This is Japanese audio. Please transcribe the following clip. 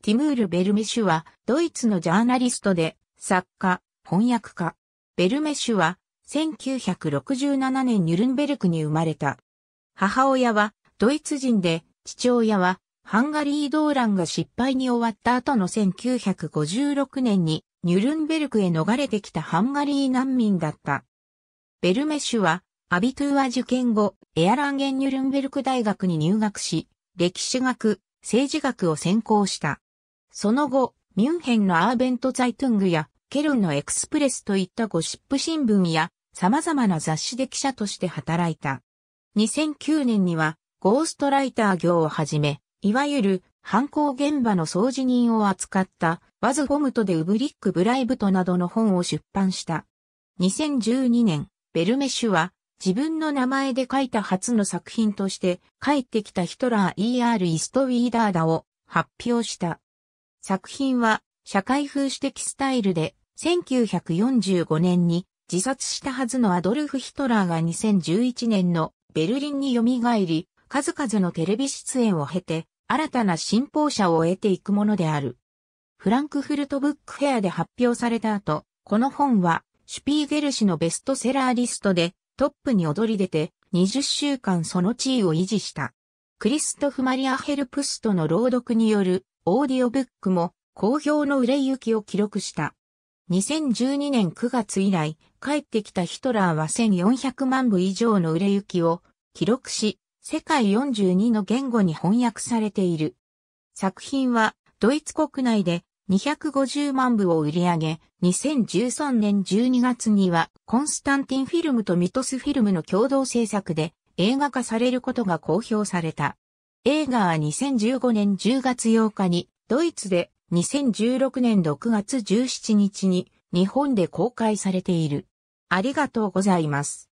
ティムール・ベルメシュは、ドイツのジャーナリストで、作家、翻訳家。ベルメシュは、1967年ニュルンベルクに生まれた。母親は、ドイツ人で、父親は、ハンガリー動乱が失敗に終わった後の1956年に、ニュルンベルクへ逃れてきたハンガリー難民だった。ベルメシュは、アビトゥーア受験後、エアランゲンニュルンベルク大学に入学し、歴史学、政治学を専攻した。その後、ミュンヘンのアーベント・ザイトゥングや、ケルンのエクスプレスといったゴシップ新聞や、様々な雑誌で記者として働いた。2009年には、ゴーストライター業をはじめ、いわゆる犯行現場の掃除人を扱った、ワズ・フォムトでウブリック・ブライブトなどの本を出版した。2012年、ベルメシュは、自分の名前で書いた初の作品として、帰ってきたヒトラー ER イストウィーダーダを発表した。作品は社会風刺的スタイルで1945年に自殺したはずのアドルフ・ヒトラーが2011年のベルリンに蘇り、数々のテレビ出演を経て、新たな信奉者を得ていくものである。フランクフルトブックフェアで発表された後、この本は、シュピーゲル氏のベストセラーリストで、トップに躍り出て、20週間その地位を維持した。クリストフ・マリア・ヘルプストの朗読によるオーディオブックも好評の売れ行きを記録した。2012年9月以来、帰ってきたヒトラーは1400万部以上の売れ行きを記録し、世界42の言語に翻訳されている。作品はドイツ国内で250万部を売り上げ、2013年12月にはコンスタンティンフィルムとミトスフィルムの共同制作で映画化されることが公表された。映画は2015年10月8日に、ドイツで2016年6月17日に日本で公開されている。ありがとうございます。